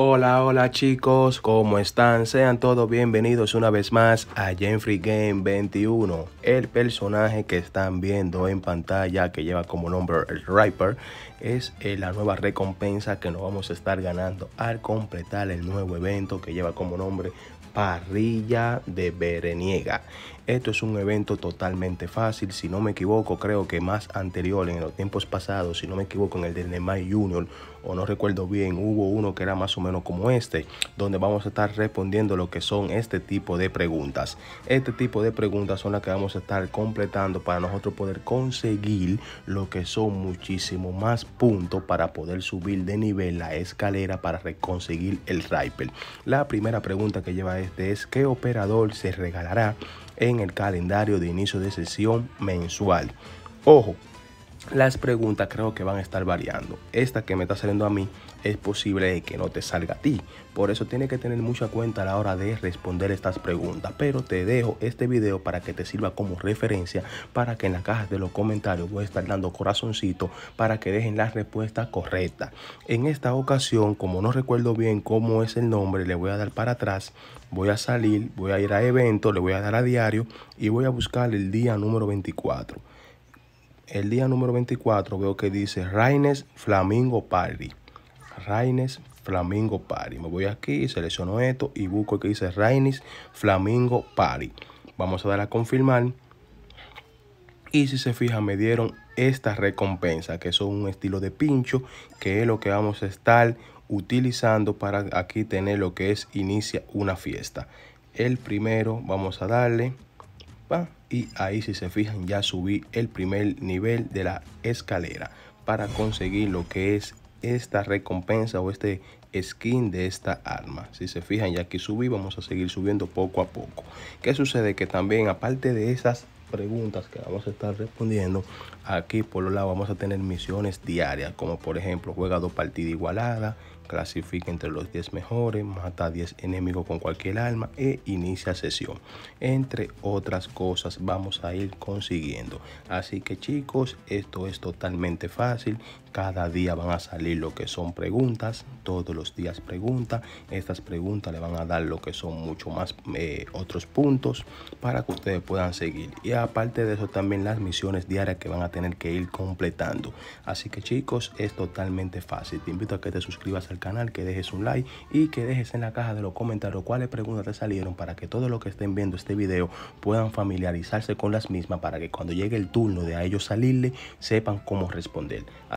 Hola, hola chicos, ¿cómo están? Sean todos bienvenidos una vez más a Jeffrey Game 21. El personaje que están viendo en pantalla, que lleva como nombre el Riper, es eh, la nueva recompensa que nos vamos a estar ganando al completar el nuevo evento que lleva como nombre parrilla de Bereniega Esto es un evento totalmente fácil, si no me equivoco, creo que más anterior, en los tiempos pasados, si no me equivoco, en el de Neymar Junior, o no recuerdo bien, hubo uno que era más o menos como este, donde vamos a estar respondiendo lo que son este tipo de preguntas. Este tipo de preguntas son las que vamos a estar completando para nosotros poder conseguir lo que son muchísimo más puntos para poder subir de nivel la escalera para conseguir el riper. La primera pregunta que lleva este es ¿qué operador se regalará en el calendario de inicio de sesión mensual? Ojo, las preguntas creo que van a estar variando. Esta que me está saliendo a mí es posible que no te salga a ti. Por eso tiene que tener mucha cuenta a la hora de responder estas preguntas. Pero te dejo este video para que te sirva como referencia para que en la caja de los comentarios voy a estar dando corazoncito para que dejen la respuesta correcta. En esta ocasión, como no recuerdo bien cómo es el nombre, le voy a dar para atrás. Voy a salir, voy a ir a evento, le voy a dar a diario y voy a buscar el día número 24 el día número 24 veo que dice Reines Flamingo Party. Reines Flamingo Party. Me voy aquí, selecciono esto y busco que dice Raines Flamingo Party. Vamos a dar a confirmar. Y si se fijan, me dieron esta recompensa, que son un estilo de pincho, que es lo que vamos a estar utilizando para aquí tener lo que es inicia una fiesta. El primero, vamos a darle. Y ahí si se fijan ya subí el primer nivel de la escalera para conseguir lo que es esta recompensa o este skin de esta arma si se fijan ya aquí subí vamos a seguir subiendo poco a poco que sucede que también aparte de esas preguntas que vamos a estar respondiendo. Aquí por los lados vamos a tener misiones diarias, como por ejemplo juega dos partidas igualadas, clasifica entre los 10 mejores, mata 10 enemigos con cualquier alma e inicia sesión. Entre otras cosas vamos a ir consiguiendo. Así que chicos, esto es totalmente fácil. Cada día van a salir lo que son preguntas, todos los días preguntas. Estas preguntas le van a dar lo que son mucho más eh, otros puntos para que ustedes puedan seguir. Y aparte de eso también las misiones diarias que van a tener que ir completando. Así que chicos, es totalmente fácil. Te invito a que te suscribas al canal, que dejes un like y que dejes en la caja de los comentarios cuáles preguntas te salieron para que todos los que estén viendo este video puedan familiarizarse con las mismas para que cuando llegue el turno de a ellos salirle sepan cómo responder.